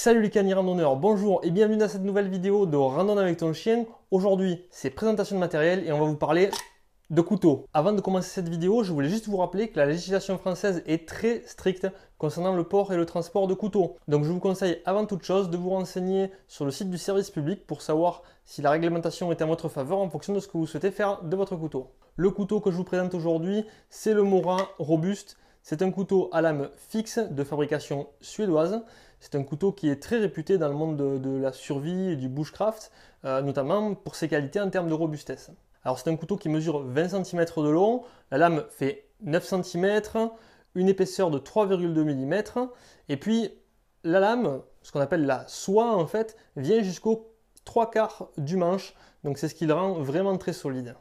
Salut les canis randonneurs, bonjour et bienvenue dans cette nouvelle vidéo de Randonne avec ton chien. Aujourd'hui, c'est présentation de matériel et on va vous parler de couteaux. Avant de commencer cette vidéo, je voulais juste vous rappeler que la législation française est très stricte concernant le port et le transport de couteaux. Donc je vous conseille avant toute chose de vous renseigner sur le site du service public pour savoir si la réglementation est en votre faveur en fonction de ce que vous souhaitez faire de votre couteau. Le couteau que je vous présente aujourd'hui, c'est le Morin Robuste c'est un couteau à lame fixe de fabrication suédoise. C'est un couteau qui est très réputé dans le monde de, la survie et du bushcraft, euh, notamment pour ses qualités en termes de robustesse. Alors c'est un couteau qui mesure 20 cm de long, la lame fait 9 cm, une épaisseur de 3,2 mm, et puis la lame, ce qu'on appelle la soie en fait, vient jusqu'au trois quarts du manche, donc c'est ce qui le rend vraiment très solide.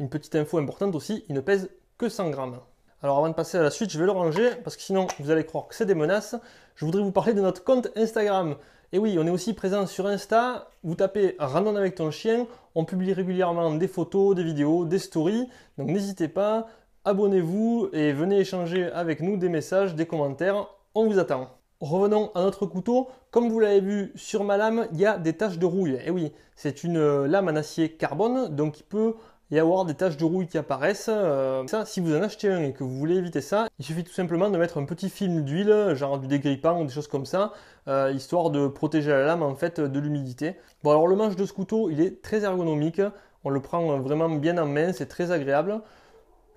Une petite info importante aussi, il ne pèse que 100 grammes. Alors avant de passer à la suite, je vais le ranger parce que sinon vous allez croire que c'est des menaces. Je voudrais vous parler de notre compte Instagram. Et oui, on est aussi présent sur Insta. Vous tapez Randon avec ton chien. On publie régulièrement des photos, des vidéos, des stories. Donc n'hésitez pas, abonnez-vous et venez échanger avec nous des messages, des commentaires. On vous attend. Revenons à notre couteau. Comme vous l'avez vu sur ma lame, il y a des taches de rouille. Et oui, c'est une euh, lame en acier carbone, donc il peut et avoir des taches de rouille qui apparaissent. Euh, ça, si vous en achetez un et que vous voulez éviter ça, il suffit tout simplement de mettre un petit film d'huile, genre du dégrippant ou des choses comme ça, euh, histoire de protéger la lame en fait de l'humidité. Bon alors le manche de ce couteau, il est très ergonomique, on le prend vraiment bien en main, c'est très agréable.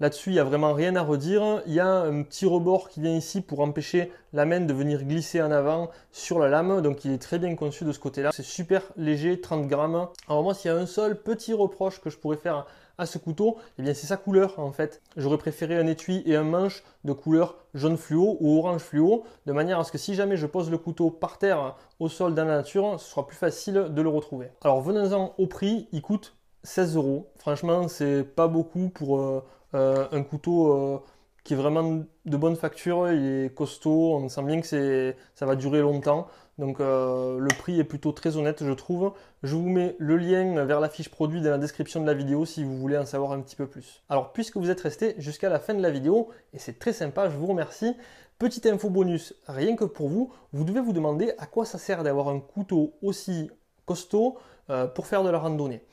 Là-dessus, il n'y a vraiment rien à redire. Il y a un petit rebord qui vient ici pour empêcher la main de venir glisser en avant sur la lame. Donc il est très bien conçu de ce côté-là. C'est super léger, 30 grammes. Alors moi, s'il y a un seul petit reproche que je pourrais faire à ce couteau, eh bien c'est sa couleur en fait. J'aurais préféré un étui et un manche de couleur jaune fluo ou orange fluo, de manière à ce que si jamais je pose le couteau par terre au sol dans la nature, ce sera plus facile de le retrouver. Alors venons-en au prix, il coûte 16 euros. Franchement, c'est pas beaucoup pour, euh, euh, un couteau euh, qui est vraiment de bonne facture, il est costaud, on sent bien que ça va durer longtemps. Donc euh, le prix est plutôt très honnête, je trouve. Je vous mets le lien vers la fiche produit dans la description de la vidéo si vous voulez en savoir un petit peu plus. Alors puisque vous êtes resté jusqu'à la fin de la vidéo, et c'est très sympa, je vous remercie. Petite info bonus, rien que pour vous, vous devez vous demander à quoi ça sert d'avoir un couteau aussi costaud pour faire de la randonnée.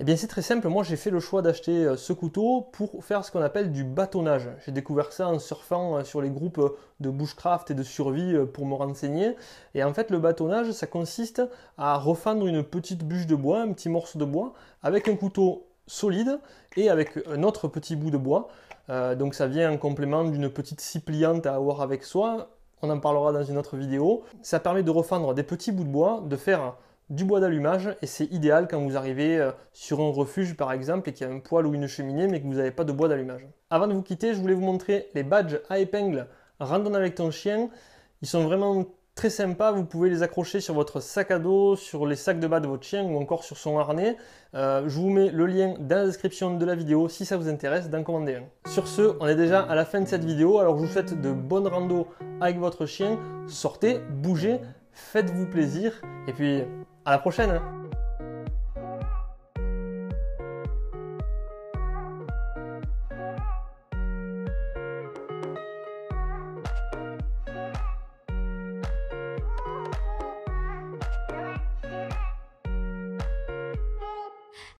Eh bien c'est très simple, moi j'ai fait le choix d'acheter euh, ce couteau pour faire ce qu'on appelle du bâtonnage. J'ai découvert ça en surfant euh, sur les groupes euh, de bushcraft et de survie pour me renseigner. Et en fait le bâtonnage ça consiste à refendre une petite bûche de bois, un petit morceau de bois, avec un couteau solide et avec un autre petit bout de bois. donc ça vient en complément d'une petite scie à avoir avec soi. On en parlera dans une autre vidéo. Ça permet de refendre des petits bouts de bois, de faire du bois d'allumage et c'est idéal quand vous arrivez euh, sur un refuge par exemple et qu'il y a un poêle ou une cheminée mais que vous n'avez pas de bois d'allumage. Avant de vous quitter, je voulais vous montrer les badges à épingle randonnée avec ton chien. Ils sont vraiment très sympas, vous pouvez les accrocher sur votre sac à dos, sur les sacs de bas de votre chien ou encore sur son harnais. Euh, je vous mets le lien dans la description de la vidéo si ça vous intéresse d'en commander un. Sur ce, on est déjà à la fin de cette vidéo, alors je vous souhaite de bonnes randos avec votre chien. Sortez, bougez, faites-vous plaisir et puis à la prochaine hein.